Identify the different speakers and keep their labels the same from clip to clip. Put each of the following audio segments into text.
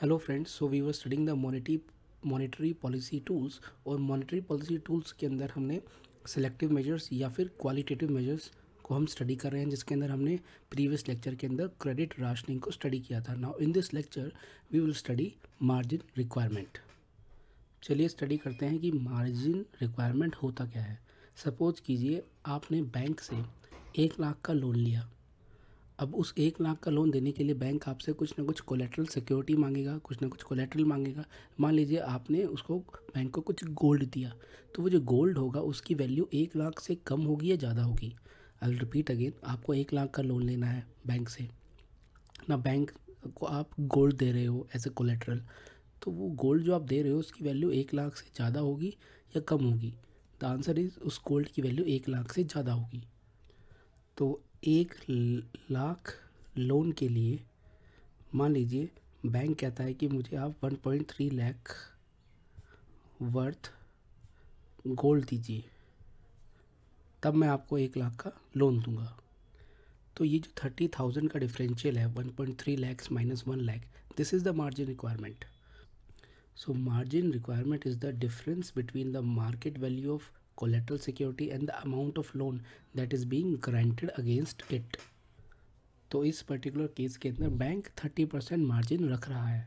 Speaker 1: Hello friends so we were studying the monetary monetary policy tools और monetary policy tools के अंदर हमने selective measures या फिर क्वालिटेटिव मेजर्स को हम स्टडी कर रहे हैं जिसके अंदर हमने प्रीवियस लेक्चर के अंदर क्रेडिट राशनिंग को स्टडी किया था now in this lecture we will study margin requirement चलिए स्टडी करते हैं कि मार्जिन रिक्वायरमेंट होता क्या है सपोज कीजिए आपने बैंक से एक लाख का लोन लिया अब उस एक लाख का लोन देने के लिए बैंक आपसे कुछ ना कुछ कोलेट्रल सिक्योरिटी मांगेगा कुछ ना कुछ कोलेट्रल मांगेगा मान लीजिए आपने उसको बैंक को कुछ गोल्ड दिया तो वो जो गोल्ड होगा उसकी वैल्यू एक लाख से कम होगी या ज़्यादा होगी आई रिपीट अगेन आपको एक लाख का लोन लेना है बैंक से ना बैंक को आप गोल्ड दे रहे हो एज ए कोलेट्रल तो वो गोल्ड जो आप दे रहे हो उसकी वैल्यू एक लाख से ज़्यादा होगी या कम होगी द आंसर इज़ उस गोल्ड की वैल्यू एक लाख से ज़्यादा होगी तो एक लाख लोन के लिए मान लीजिए बैंक कहता है कि मुझे आप one point three lakh worth gold दीजिए तब मैं आपको एक लाख का लोन दूंगा तो ये जो थर्टी थाउजेंड का डिफरेंशियल है one point three lakhs minus one lakh this is the margin requirement so margin requirement is the difference between the market value of collateral security and the amount of loan that is being granted against it तो इस particular case के अंदर bank thirty percent margin रख रहा है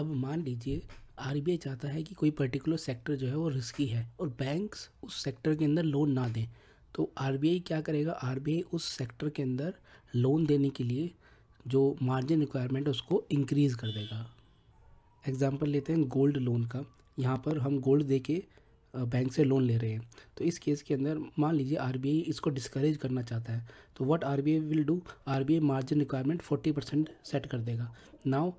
Speaker 1: अब मान लीजिए आर चाहता है कि कोई पर्टिकुलर सेक्टर जो है वो रिस्की है और बैंक्स उस सेक्टर के अंदर लोन ना दें तो आर क्या करेगा आर उस सेक्टर के अंदर लोन देने के लिए जो मार्जिन रिक्वायरमेंट है उसको इंक्रीज़ कर देगा एग्ज़ाम्पल लेते हैं गोल्ड लोन का यहाँ पर हम गोल्ड दे के बैंक से लोन ले रहे हैं तो इस केस के अंदर मान लीजिए आर इसको डिस्करेज करना चाहता है तो what R will do R margin requirement forty set कर देगा now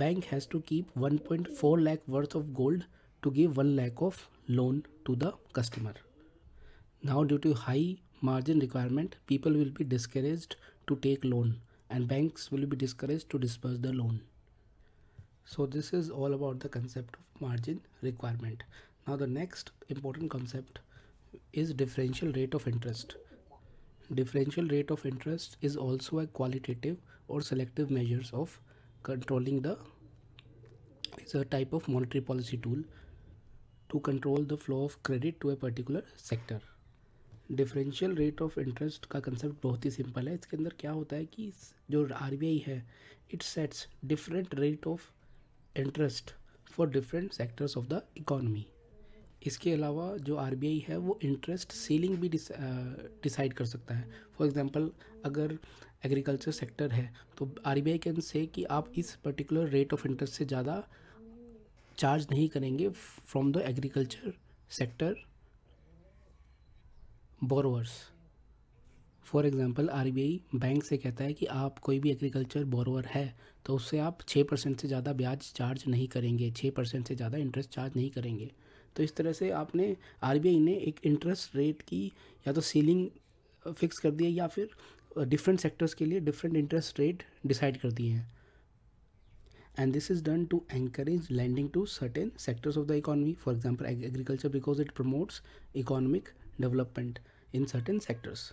Speaker 1: bank has to keep one point four lakh worth of gold to give one lakh of loan to the customer now due to high margin requirement people will be discourage to take loan and bank will be discourage to disperse the loan so this is all about the concept of margin requirement Now the next important concept is differential rate of interest. Differential rate of interest is also a qualitative or selective measures of controlling the is a type of monetary policy tool to control the flow of credit to a particular sector. Differential rate of interest का concept बहुत ही simple है इसके अंदर क्या होता है कि जो RBI है it sets different rate of interest for different sectors of the economy. इसके अलावा जो आर है वो इंटरेस्ट सीलिंग भी डिसाइड कर सकता है फॉर एग्ज़ाम्पल अगर एग्रीकल्चर सेक्टर है तो are B I can say कि आप इस पर्टिकुलर रेट ऑफ इंटरेस्ट से ज़्यादा चार्ज नहीं करेंगे from the agriculture sector borrowers for example R bank से कहता है कि आप कोई भी एग्रीकल्चर बोरोवर है तो उससे आप छः परसेंट से ज़्यादा ब्याज चार्ज नहीं करेंगे छः परसेंट से ज़्यादा इंटरेस्ट चार्ज नहीं करेंगे तो इस तरह से आपने आर ने एक इंटरेस्ट रेट की या तो सीलिंग फिक्स कर दी है या फिर डिफरेंट सेक्टर्स के लिए डिफरेंट इंटरेस्ट रेट डिसाइड कर दिए हैं and this is done to encourage lending to certain sectors of the economy for example agriculture because it promotes economic development in certain sectors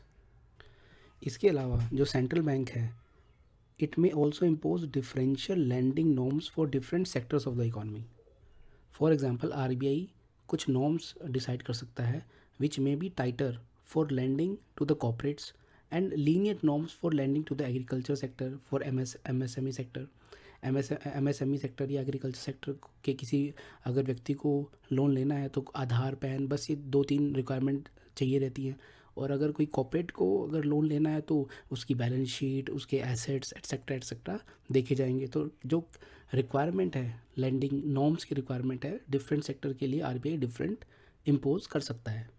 Speaker 1: इसके अलावा जो सेंट्रल बैंक है it may also impose differential lending norms for different sectors of the economy for example R B I कुछ norms decide कर सकता है which may be tighter for lending to the corporates and lenient norms for lending to the agriculture sector for M S M S M E sector M S M S M E sector या agriculture sector के किसी अगर व्यक्ति को loan लेना है तो आधार pan बस ये दो तीन रिक्वायरमेंट चाहिए रहती हैं और अगर कोई कॉपरेट को अगर लोन लेना है तो उसकी बैलेंस शीट उसके एसेट्स एट्सेट्रा एट्सेट्रा देखे जाएंगे तो जो रिक्वायरमेंट है लैंडिंग नॉर्म्स की रिक्वायरमेंट है डिफरेंट सेक्टर के लिए आर डिफरेंट इम्पोज कर सकता है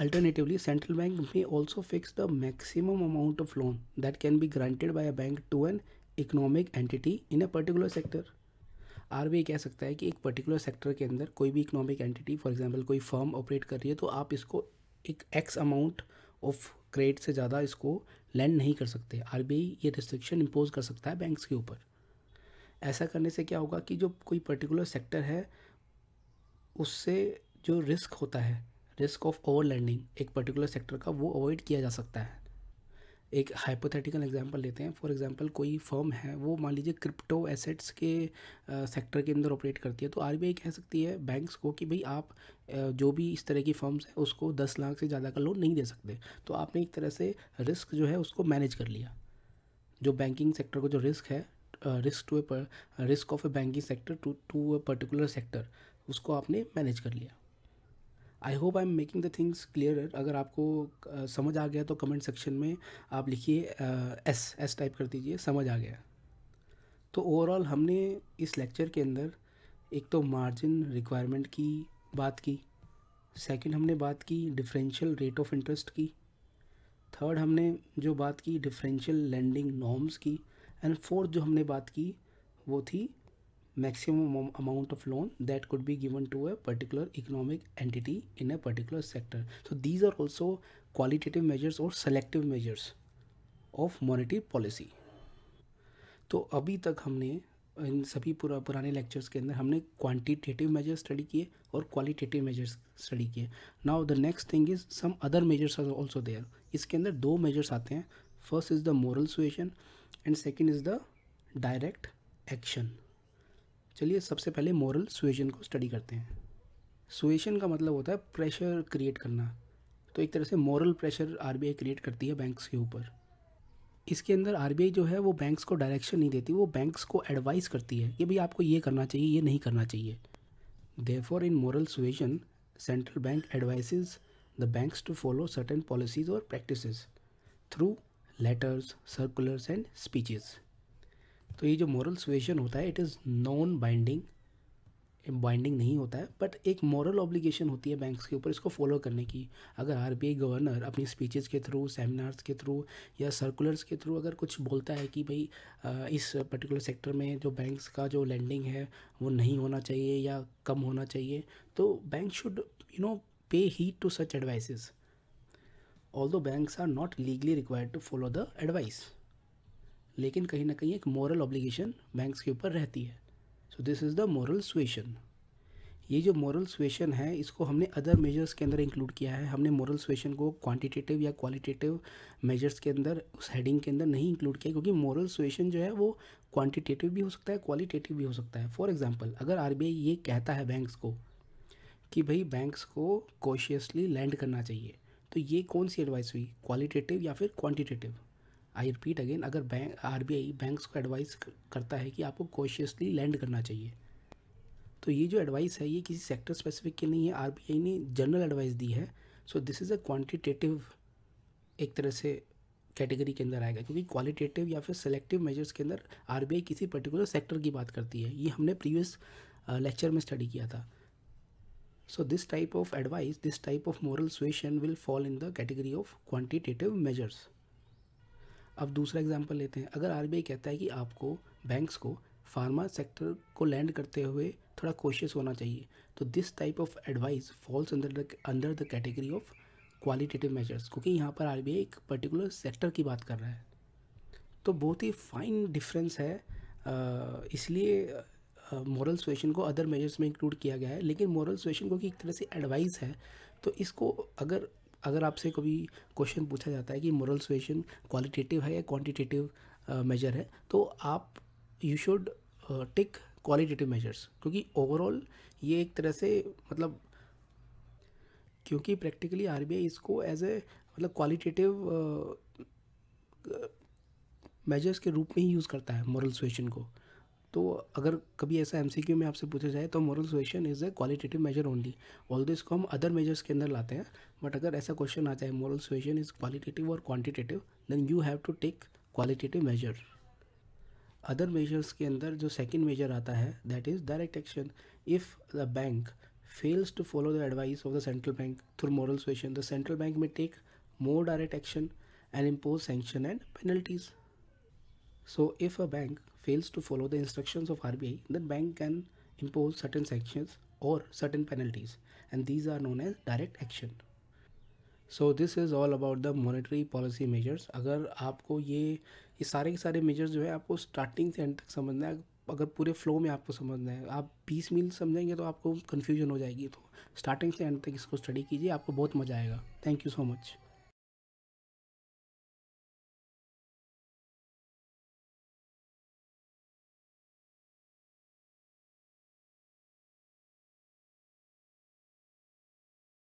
Speaker 1: alternatively central bank may also fix the maximum amount of loan that can be granted by a bank to an economic entity in a particular sector R कह सकता है कि एक पर्टिकुलर सेक्टर के अंदर कोई भी इकोनॉमिक एंटिटी फॉर एग्जाम्पल कोई फर्म ऑपरेट कर रही है तो आप इसको एक एक्स अमाउंट ऑफ क्रेडिट से ज़्यादा इसको लैंड नहीं कर सकते आर ये रिस्ट्रिक्शन इम्पोज कर सकता है बैंक्स के ऊपर ऐसा करने से क्या होगा कि जो कोई पर्टिकुलर सेक्टर है उससे जो रिस्क होता है रिस्क ऑफ ओवर लैंडिंग एक पर्टिकुलर सेक्टर का वो अवॉइड किया जा सकता है एक हाइपोथेटिकल एग्जांपल लेते हैं फॉर एग्जांपल कोई फर्म है वो मान लीजिए क्रिप्टो एसेट्स के सेक्टर के अंदर ऑपरेट करती है तो आरबीआई कह सकती है बैंक्स को कि भाई आप जो भी इस तरह की फर्म्स हैं उसको दस लाख से ज़्यादा का लोन नहीं दे सकते तो आपने एक तरह से रिस्क जो है उसको मैनेज कर लिया जो बैंकिंग सेक्टर को जो रिस्क है risk to a risk of a banking sector to to a particular sector उसको आपने मैनेज कर लिया I hope I am making the things clear अगर आपको uh, समझ आ गया तो कमेंट सेक्शन में आप लिखिए एस एस टाइप कर दीजिए समझ आ गया तो ओवरऑल हमने इस लेक्चर के अंदर एक तो मार्जिन रिक्वायरमेंट की बात की सेकंड हमने बात की डिफरेंशियल रेट ऑफ इंटरेस्ट की थर्ड हमने जो बात की डिफरेंशियल लैंडिंग नॉर्म्स की एंड फोर्थ जो हमने बात की वो थी maximum amount of loan that could be given to a particular economic entity in a particular sector so these are also qualitative measures or selective measures of monetary policy तो अभी तक हमने इन सभी पुरा पुराने लेक्चर्स के अंदर हमने क्वांटिटेटिव मेजर्स स्टडी किए और क्वालिटेटिव मेजर्स स्टडी किए now the next thing is some other measures are also there इसके अंदर दो मेजर्स आते हैं first is the moral suasion and second is the direct action चलिए सबसे पहले मॉरल सुएशन को स्टडी करते हैं सुएशन का मतलब होता है प्रेशर क्रिएट करना तो एक तरह से मॉरल प्रेशर आर क्रिएट करती है बैंक्स के ऊपर इसके अंदर आर जो है वो बैंक्स को डायरेक्शन नहीं देती वो बैंक्स को एडवाइस करती है कि भाई आपको ये करना चाहिए ये नहीं करना चाहिए they in moral suasion central bank advises the banks to follow certain policies और practice through letters circulars and speeches तो ये जो मॉरल सिचुएशन होता है it is non binding binding नहीं होता है बट एक मॉरल ऑब्लिगेशन होती है बैंक्स के ऊपर इसको फॉलो करने की अगर आई गवर्नर अपनी स्पीचेस के थ्रू सेमिनार्स के थ्रू या सर्कुलर्स के थ्रू अगर कुछ बोलता है कि भाई इस पर्टिकुलर सेक्टर में जो बैंक्स का जो लैंडिंग है वो नहीं होना चाहिए या कम होना चाहिए तो bank should you know pay heed to such although banks are not legally required to follow the advice लेकिन कहीं ना कहीं एक मॉरल ऑब्लिगेशन बैंक्स के ऊपर रहती है so this is the moral suasion ये जो मॉरल स्वेशन है इसको हमने अदर मेजर्स के अंदर इंक्लूड किया है हमने मॉरल स्वेशन को क्वांटिटेटिव या क्वालिटेटिव मेजर्स के अंदर उस हेडिंग के अंदर नहीं इंक्लूड किया क्योंकि मॉरल स्वेशन जो है वो क्वांटिटेटिव भी हो सकता है क्वालिटेटिव भी हो सकता है फॉर एग्जांपल अगर आरबीआई ये कहता है बैंक्स को कि भाई बैंक्स को कॉशियसली लैंड करना चाहिए तो ये कौन सी एडवाइस हुई क्वालिटेटिव या फिर क्वान्टिटेटिव आई रिपीट अगेन अगर बैंक आर बी बैंक्स को एडवाइस करता है कि आपको कॉशियसली लैंड करना चाहिए तो ये जो एडवाइस है ये किसी सेक्टर स्पेसिफिक की नहीं है आर ने जनरल एडवाइस दी है so this is a quantitative एक तरह से कैटेगरी के अंदर आएगा क्योंकि क्वालिटेटिव या फिर सेलेक्टिव मेजर्स के अंदर आर किसी पर्टिकुलर सेक्टर की बात करती है ये हमने प्रीवियस लेक्चर में स्टडी किया था so this type of advice this type of moral suasion will fall in the category of quantitative measures अब दूसरा एग्जाम्पल लेते हैं अगर आर कहता है कि आपको बैंक्स को फार्मा सेक्टर को लैंड करते हुए थोड़ा कोशिश होना चाहिए तो this type of advice falls under the under the category of qualitative measures क्योंकि यहाँ पर आर एक पर्टिकुलर सेक्टर की बात कर रहा है तो बहुत ही फाइन डिफरेंस है इसलिए मॉरल सिचुएशन को अदर मेजर्स में इंक्लूड किया गया है लेकिन मॉरल सिचुएशन को कि एक तरह से एडवाइस है तो इसको अगर अगर आपसे कभी क्वेश्चन पूछा जाता है कि मोरल सुएशन क्वालिटेटिव है या क्वान्टिटेटिव मेजर है तो आप you should take qualitative measures क्योंकि ओवरऑल ये एक तरह से मतलब क्योंकि प्रैक्टिकली आर इसको एज ए मतलब क्वालिटेटिव मेजर्स के रूप में ही यूज़ करता है मॉरल सुएशन को तो अगर कभी ऐसा एम में आपसे पूछा जाए तो moral solution is a qualitative measure only all this को हम अदर मेजर्स के अंदर लाते हैं बट अगर ऐसा क्वेश्चन आ जाए मॉरल सोल्यूशन इज़ क्वालिटेटिव और quantitative then you have to take qualitative measure other measures के अंदर जो सेकेंड मेजर आता है that is direct action if the bank fails to follow the advice of the central bank through moral suasion, the central bank may take more direct action and impose sanction and penalties So if a bank fails to follow the instructions of RBI, then bank can impose certain sanctions or certain penalties and these are known as direct action. So this is all about the monetary policy measures अगर आपको ये ये सारे के सारे measures जो है आपको स्टार्टिंग से एंड तक समझना है अगर पूरे फ्लो में आपको समझना है आप पीस मील समझेंगे तो आपको कन्फ्यूजन हो जाएगी तो स्टार्टिंग से एंड तक इसको स्टडी कीजिए आपको बहुत मज़ा आएगा थैंक यू सो मच